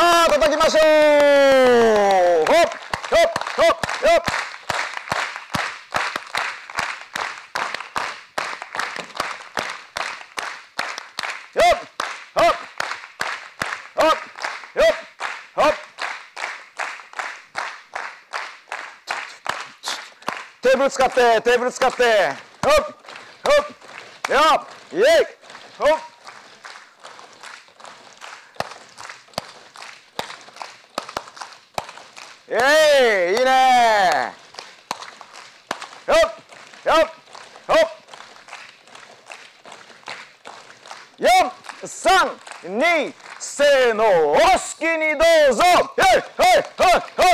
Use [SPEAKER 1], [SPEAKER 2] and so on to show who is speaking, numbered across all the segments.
[SPEAKER 1] さあ叩きましょうほっほっほっほっテーブル使ってテーブル使ってよっほっよっイエイほっえいいいねよっよっよっよっ三二せーのお好きにどうぞえいはいはいはい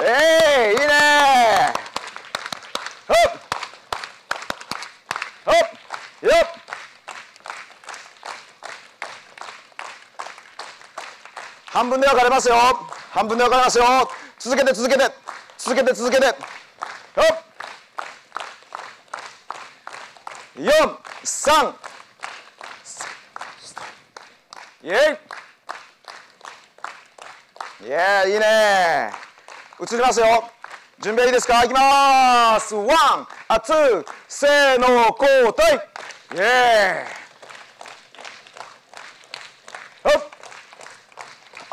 [SPEAKER 1] えー分で分かれますよ半分で分かれますよ続けて続けて続けて続けてよっ43イエイイエーいいね移りますよ準備はいいですかいきまーすワンあツーせーの交代イエイ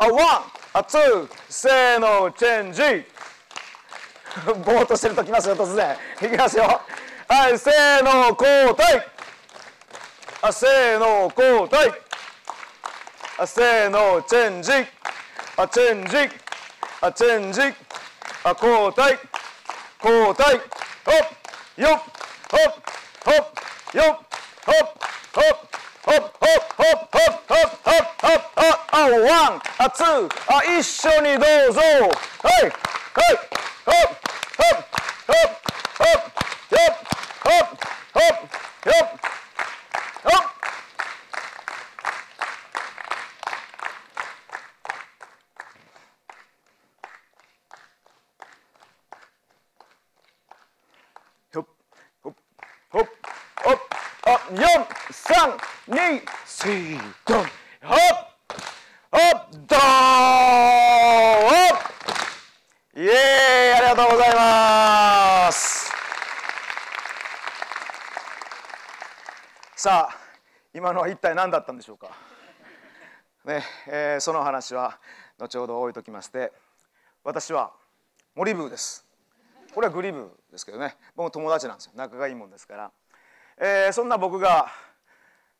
[SPEAKER 1] あワンあツーせーのチェンジ ぼーっとしてるときますよ突然いきますよはいせーの交代あせーの交代あせーのチェンジあチェンジあチェンジあ交代交代ほっよっほっほっよっほっほっほっほっほっほっワン、ツー、あ、一緒にどうぞ。はい、はい。
[SPEAKER 2] さあ今のは一体何だったんでしょうか、ねえー、その話は後ほど置いときまして私は森ブーですこれはグリブーですけどね僕友達なんですよ仲がいいもんですから、えー、そんな僕が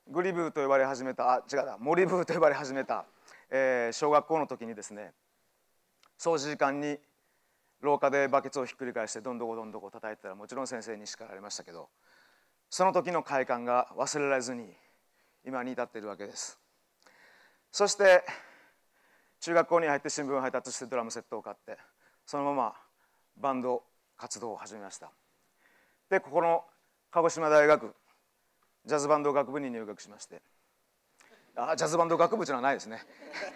[SPEAKER 2] グリブーと呼ばれ始めたあ違うだ森ブーと呼ばれ始めた、えー、小学校の時にですね掃除時間に廊下でバケツをひっくり返してどんどこどんどこ叩いてたらもちろん先生に叱られましたけどその時の快感が忘れられずに今に至っているわけですそして中学校に入って新聞配達してドラムセットを買ってそのままバンド活動を始めましたでここの鹿児島大学ジャズバンド学部に入学しましてあジャズバンド学部じゃないですね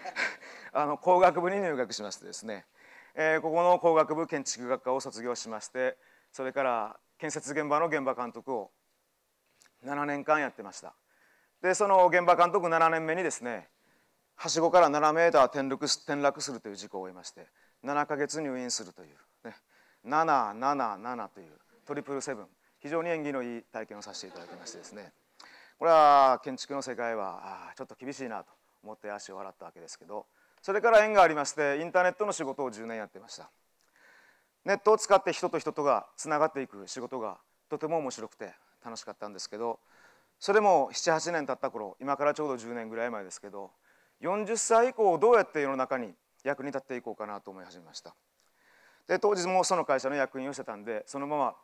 [SPEAKER 2] あの工学部に入学しましてですね、えー、ここの工学部建築学科を卒業しましてそれから建設現場の現場監督を7年間やってましたでその現場監督7年目にですねはしごから7メーター転落転落するという事故を負いまして7か月入院するという、ね、777というトリプルセブン非常に縁起のいい体験をさせていただきましてですねこれは建築の世界はちょっと厳しいなと思って足を洗ったわけですけどそれから縁がありましてインターネットの仕事を10年やってましたネットを使って人と人とがつながっていく仕事がとても面白くて楽しかったんですけどそれも78年経った頃今からちょうど10年ぐらい前ですけど40歳以降どうやって世の中に役に立っていこうかなと思い始めましたで当時もその会社の役員をしてたんでそのまま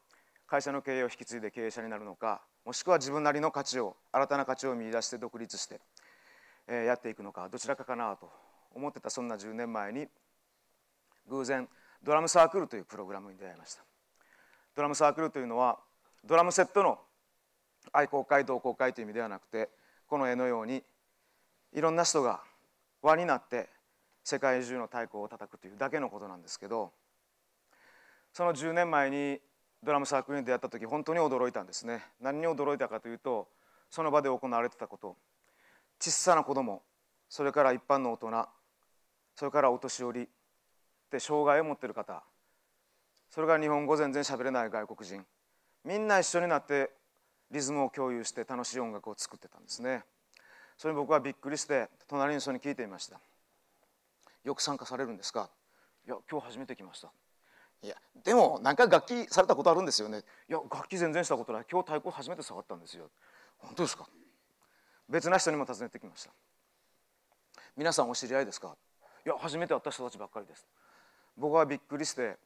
[SPEAKER 2] 会社の経営を引き継いで経営者になるのかもしくは自分なりの価値を新たな価値を見いだして独立して、えー、やっていくのかどちらかかなと思ってたそんな10年前に偶然ドラムサークルというプログラムに出会いましたドラムサークルというのはドラムセットの愛好会同好会という意味ではなくてこの絵のようにいろんな人が輪になって世界中の太鼓を叩くというだけのことなんですけどその10年前にドラムサークルに出会った時本当に驚いたんですね何に驚いたかというとその場で行われてたこと小さな子供それから一般の大人それからお年寄りで障害を持ってる方それから日本語全然喋れない外国人みんな一緒になってリズムを共有して楽しい音楽を作ってたんですねそれに僕はびっくりして隣の人に聞いてみました「よく参加されるんですか?」「いや今日初めて来ました」「いやでも何回楽器されたことあるんですよね」「いや楽器全然したことない今日太鼓初めて触ったんですよ」「本当ですか?」別な人にも尋ねてきました「皆さんお知り合いですか?」「いや初めて会った人たちばっかりです」僕はびっくりして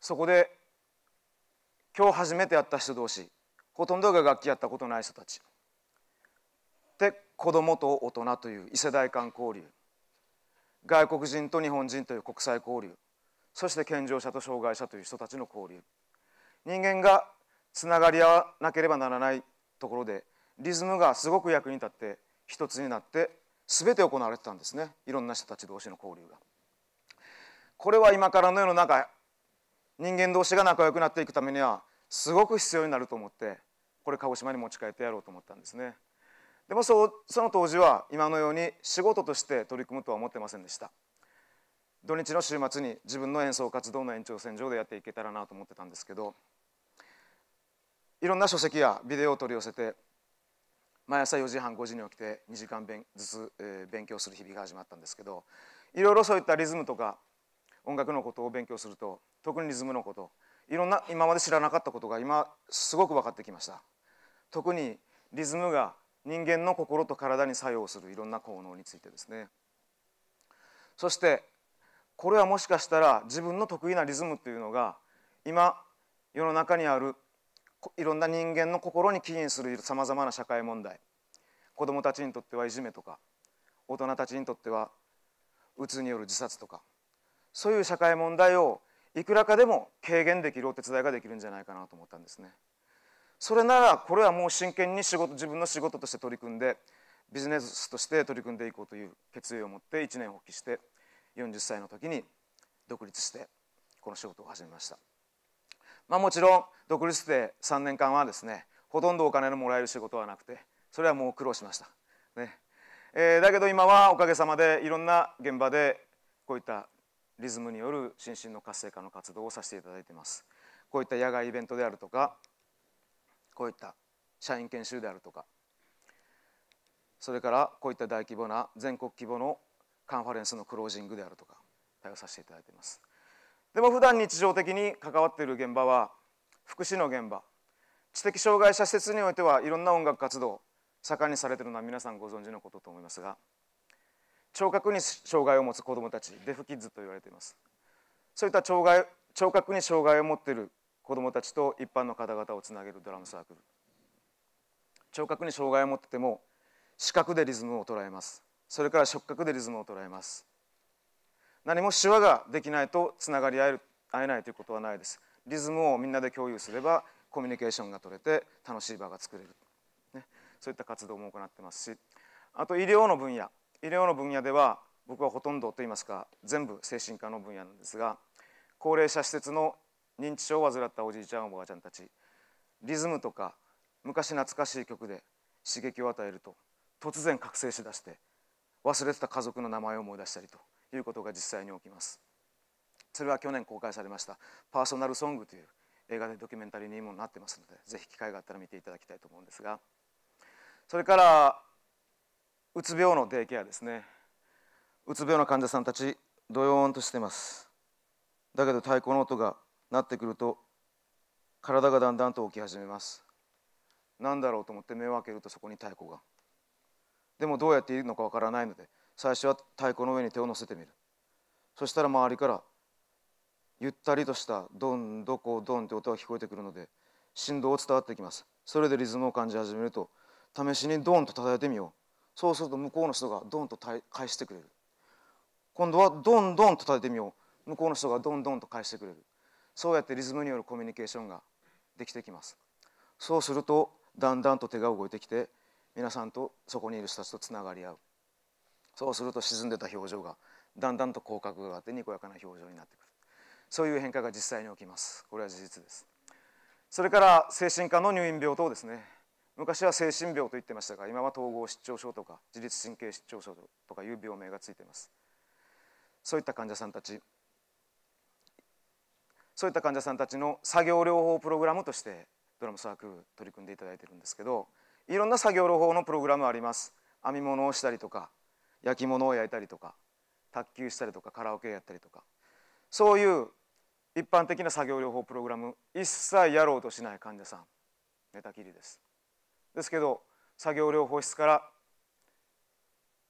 [SPEAKER 2] そこで今日初めてやった人同士ほとんどが楽器やったことない人たちで子供と大人という異世代間交流外国人と日本人という国際交流そして健常者と障害者という人たちの交流人間がつながり合わなければならないところでリズムがすごく役に立って一つになって全て行われてたんですねいろんな人たち同士の交流が。これは今からの世の中人間同士が仲良くなっていくためにはすごく必要になると思ってこれ鹿児島に持ち帰ってやろうと思ったんですねでもそその当時は今のように仕事として取り組むとは思ってませんでした土日の週末に自分の演奏活動の延長線上でやっていけたらなと思ってたんですけどいろんな書籍やビデオを取り寄せて毎朝4時半5時に起きて2時間ずつ勉強する日々が始まったんですけどいろいろそういったリズムとか音楽のことを勉強すると特にリズムのこといろんな今まで知らなかったことが今すごく分かってきました特にリズムが人間の心と体に作用するいろんな効能についてですねそしてこれはもしかしたら自分の得意なリズムというのが今世の中にあるいろんな人間の心に起因するさまざまな社会問題子どもたちにとってはいじめとか大人たちにとってはうつによる自殺とかそういう社会問題をいくらかでも軽減できるお手伝いができるんじゃないかなと思ったんですね。それならこれはもう真剣に仕事自分の仕事として取り組んでビジネスとして取り組んでいこうという決意を持って一年発起して40歳の時に独立してこの仕事を始めました。まあ、もちろん独立して3年間はですねほとんどお金のもらえる仕事はなくてそれはもう苦労しました。ねえー、だけど今はおかげさまでいろんな現場でこういったリズムによる心身の活性化の活動をさせていただいていますこういった野外イベントであるとかこういった社員研修であるとかそれからこういった大規模な全国規模のカンファレンスのクロージングであるとか対応させていただいていますでも普段日常的に関わっている現場は福祉の現場知的障害者施設においてはいろんな音楽活動盛んにされているのは皆さんご存知のことと思いますが聴覚に障害を持つ子どもたちデフキッズと言われていますそういった障害聴覚に障害を持っている子どもたちと一般の方々をつなげるドラムサークル聴覚に障害を持ってても視覚でリズムを捉えますそれから触覚でリズムを捉えます何も手話ができないとつながり合える会えないということはないですリズムをみんなで共有すればコミュニケーションが取れて楽しい場が作れる、ね、そういった活動も行ってますしあと医療の分野医療の分野では僕はほとんどといいますか全部精神科の分野なんですが高齢者施設の認知症を患ったおじいちゃんおばあちゃんたちリズムとか昔懐かしい曲で刺激を与えると突然覚醒しだして忘れてた家族の名前を思い出したりということが実際に起きますそれは去年公開されました「パーソナルソング」という映画でドキュメンタリーにもなってますのでぜひ機会があったら見ていただきたいと思うんですがそれからうつ病のデイケアですねうつ病の患者さんたちどよーんとしてますだけど太鼓の音が鳴ってくると体がだんだんと起き始めます何だろうと思って目を開けるとそこに太鼓がでもどうやっていいのかわからないので最初は太鼓の上に手を乗せてみるそしたら周りからゆったりとしたドンドコドンって音が聞こえてくるので振動を伝わってきますそれでリズムを感じ始めると試しにドンと叩いてみようそうすると向こうの人がドンと返してくれる今度はどんどんと叩いてみよう向こうの人がどんどんと返してくれるそうやってリズムによるコミュニケーションができてきますそうするとだんだんと手が動いてきて皆さんとそこにいる人たちとつながり合うそうすると沈んでた表情がだんだんと口角があってにこやかな表情になってくるそういう変化が実際に起きますこれは事実ですそれから精神科の入院病棟ですね昔は精神病と言ってましたが今は統合失調症とか自律神経失調症とかいう病名がついていますそういった患者さんたちそういった患者さんたちの作業療法プログラムとしてドラムサークル取り組んでいただいてるんですけどいろんな作業療法のプログラムあります編み物をしたりとか焼き物を焼いたりとか卓球したりとかカラオケやったりとかそういう一般的な作業療法プログラム一切やろうとしない患者さん寝たきりですですけど作業療法室から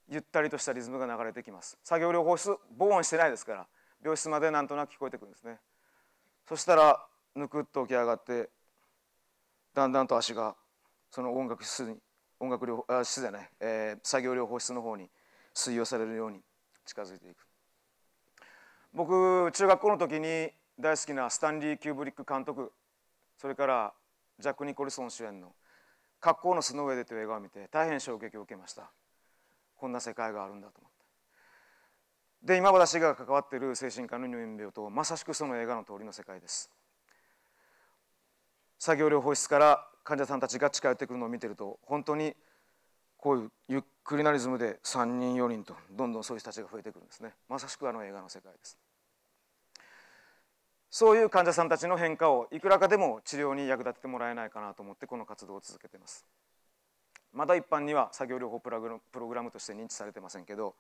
[SPEAKER 2] ゆったりとしたリズムが流れてきます作業療法室防音してないですから病室までなんとなく聞こえてくるんですねそしたらぬくっと起き上がってだんだんと足がその音楽室に音楽療法室じゃない、えー、作業療法室の方に水寄されるように近づいていく僕中学校の時に大好きなスタンリー・キューブリック監督それからジャック・ニコルソン主演の「格好の巣の上で」という映画を見て大変衝撃を受けましたこんな世界があるんだと思ってで今私が関わっている精神科の入院病とまさしくその映画の通りの世界です作業療法室から患者さんたちが近寄ってくるのを見てると本当にこういうゆっくりなリズムで3人4人とどんどんそういう人たちが増えてくるんですねまさしくあの映画の世界ですそういう患者さんたちの変化をいくらかでも治療に役立ててもらえないかなと思ってこの活動を続けていますまだ一般には作業療法プラグプログラムとして認知されてませんけど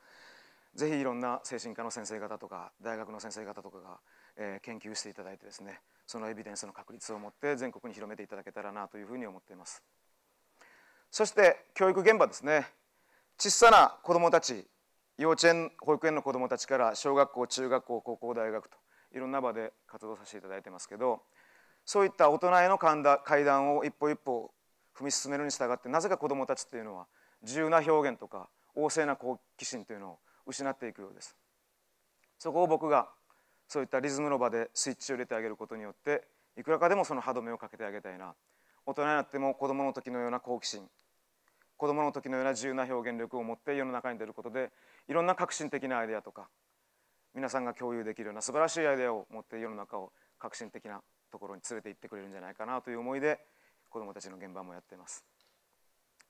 [SPEAKER 2] ぜひいろんな精神科の先生方とか大学の先生方とかが、えー、研究していただいてですねそのエビデンスの確立を持って全国に広めていただけたらなというふうに思っていますそして教育現場ですね小さな子どもたち幼稚園保育園の子どもたちから小学校中学校高校大学といろんな場で活動させていただいてますけどそういった大人への階段を一歩一歩踏み進めるに従ってなぜか子どもたちっていうのは自由な表現とか旺盛な好奇心というのを失っていくようです。そこを僕がそういったリズムの場でスイッチを入れてあげることによっていくらかでもその歯止めをかけてあげたいな大人になっても子どもの時のような好奇心子どもの時のような自由な表現力を持って世の中に出ることでいろんな革新的なアイデアとか皆さんが共有できるような素晴らしいアイデアを持って世の中を革新的なところに連れて行ってくれるんじゃないかなという思いで子どもたちの現場もやっています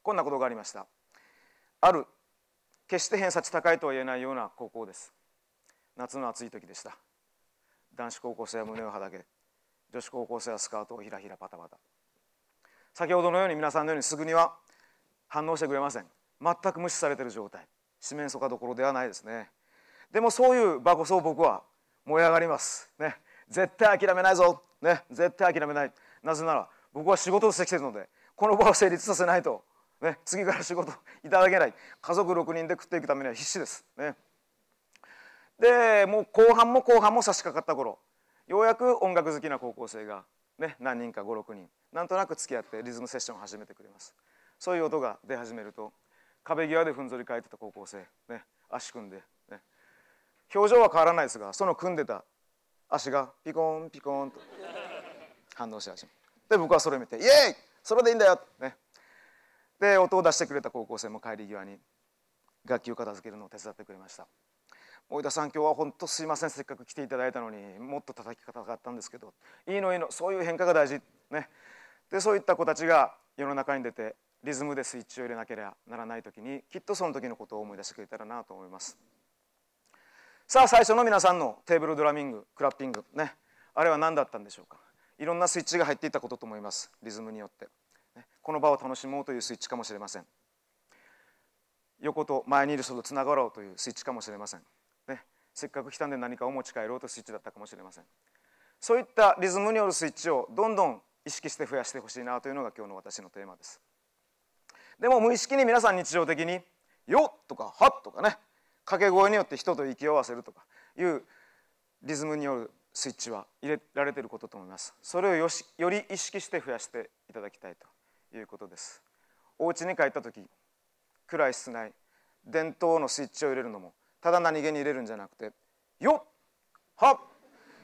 [SPEAKER 2] こんなことがありましたある決して偏差値高いとは言えないような高校です夏の暑い時でした男子高校生は胸をはだけ女子高校生はスカートをひらひらパタパタ先ほどのように皆さんのようにすぐには反応してくれません全く無視されている状態四面楚歌どころではないですねでもそういう場こそ僕は燃え上がります。ね、絶対諦めないぞ、ね、絶対諦めない。なぜなら僕は仕事をしてきてるのでこの場を成立させないと、ね、次から仕事いただけない家族6人で食っていくためには必死です。ね、でもう後半も後半も差し掛かった頃ようやく音楽好きな高校生が、ね、何人か56人なんとなく付き合ってリズムセッションを始めてくれます。そういう音が出始めると壁際でふんぞり返ってた高校生、ね、足組んで表情は変わらないですがその組んでた足がピコンピコンと反応し始めで僕はそれを見て「イエーイそれでいいんだよ」ねで音を出してくれた高校生も帰り際に楽器を片付けるのを手伝ってくれました森田さん今日は本当すいませんせっかく来ていただいたのにもっと叩き方があったんですけどいいのいいのそういう変化が大事ねでそういった子たちが世の中に出てリズムでスイッチを入れなければならない時にきっとその時のことを思い出してくれたらなと思います。さあ最初の皆さんのテーブルドラミングクラッピングねあれは何だったんでしょうかいろんなスイッチが入っていたことと思いますリズムによって、ね、この場を楽しもうというスイッチかもしれません横と前にいる人とつながろうというスイッチかもしれません、ね、せっかく来たんで何かを持ち帰ろうとスイッチだったかもしれませんそういったリズムによるスイッチをどんどん意識して増やしてほしいなというのが今日の私のテーマですでも無意識に皆さん日常的に「よ」っとか「は」っとかね掛け声によって人と息を合わせるとかいうリズムによるスイッチは入れられてることと思いますそれをよしより意識して増やしていただきたいということですお家に帰った時暗い室内伝統のスイッチを入れるのもただ何気に入れるんじゃなくて「よっはっ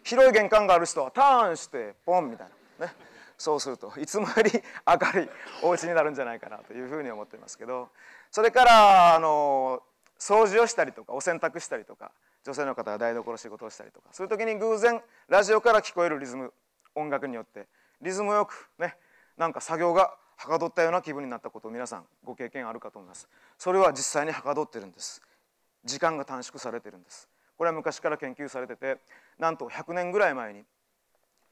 [SPEAKER 2] 広い玄関がある人はターンしてポン」みたいなねそうするといつもより明るいお家になるんじゃないかなというふうに思っていますけどそれからあの掃除をしたりとかお洗濯したりとか女性の方が台所仕事をしたりとかそういう時に偶然ラジオから聞こえるリズム音楽によってリズムよくねなんか作業がはかどったような気分になったことを皆さんご経験あるかと思いますそれは実際にはかどってるんです時間が短縮されてるんですこれは昔から研究されててなんと100年ぐらい前に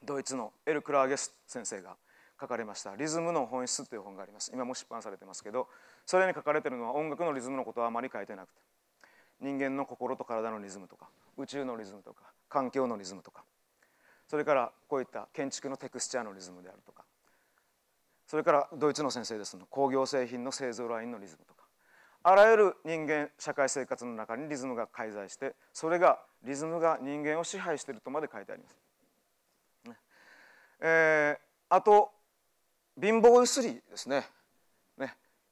[SPEAKER 2] ドイツのエル・クラーゲス先生が書かれました「リズムの本質」という本があります今も出版されてますけどそれに書かれてるのは音楽のリズムのことはあまり書いてなくて人間の心と体のリズムとか宇宙のリズムとか環境のリズムとかそれからこういった建築のテクスチャーのリズムであるとかそれからドイツの先生ですの工業製品の製造ラインのリズムとかあらゆる人間社会生活の中にリズムが介在してそれがリズムが人間を支配しているとまで書いてあります。えー、あと貧乏ゆすりですね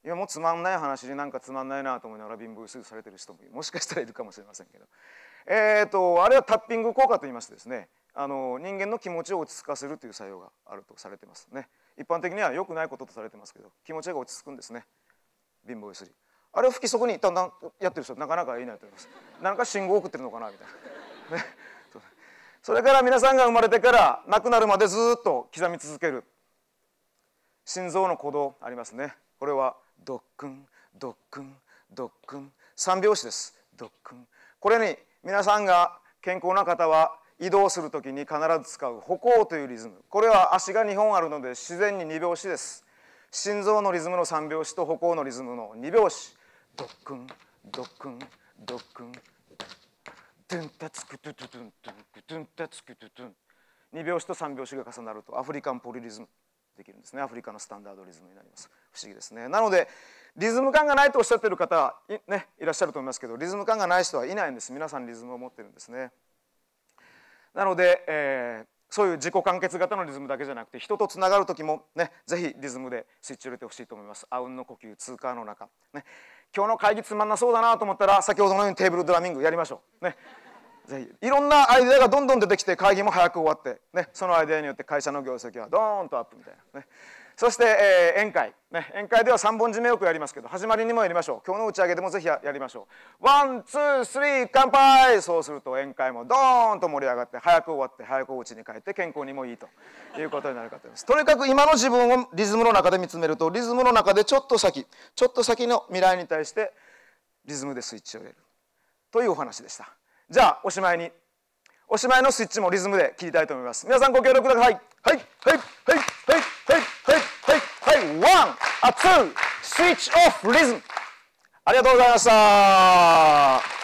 [SPEAKER 2] やもつまんない話でなんかつまんないなと思いながら貧乏ゆすりされてる人ももしかしたらいるかもしれませんけど、えっと、あれはタッピング効果といいましてですねあの人間の気持ちを落ち着かせるという作用があるとされてますね一般的には良くないこととされてますけど気持ちが落ち着くんですね貧乏ゆすりあれを不規則にだんだんやってる人なかなかいないと思いますなんか信号を送ってるのかなみたいな、ね、それから皆さんが生まれてから亡くなるまでずっと刻み続ける心臓の鼓動ありますねこれはドックンドックンドックン三拍子ですドックンこれに皆さんが健康な方は移動するときに必ず使う歩行というリズムこれは足が2本あるので自然に2拍子です心臓のリズムの3拍子と歩行のリズムの2拍子ドックンドックンドックンドゥンタツクトゥトゥトゥントゥンドゥンタツクトゥトゥン2拍子と3拍子が重なるとアフリカンポリリズムできるんですねアフリカのスタンダードリズムになります不思議ですねなのでリズム感がないとおっしゃってる方い,、ね、いらっしゃると思いますけどリズム感がない人はいないんです皆さんリズムを持ってるんですねなので、えー、そういう自己完結型のリズムだけじゃなくて人とつながる時もね是非リズムでスイッチを入れてほしいと思いますあうんの呼吸通過の中ね今日の会議つまんなそうだなと思ったら先ほどのようにテーブルドラミングやりましょうねぜひいろんなアイデアがどんどん出てきて会議も早く終わって、ね、そのアイデアによって会社の業績はドーンとアップみたいなねそして、えー、宴会、ね、宴会では3本締めよくやりますけど始まりにもやりましょう今日の打ち上げでもぜひやりましょうワンツースリー乾杯そうすると宴会もドーンと盛り上がって早く終わって早くお家に帰って健康にもいいということになるかと思いますとにかく今の自分をリズムの中で見つめるとリズムの中でちょっと先ちょっと先の未来に対してリズムでスイッチを入れるというお話でしたじゃあおしまいにおしまいのスイッチもリズムで切りたいと思います皆さんご協力くださいはいはいはいはいはいワ1あ2
[SPEAKER 1] スイッチオフリズムありがとうございました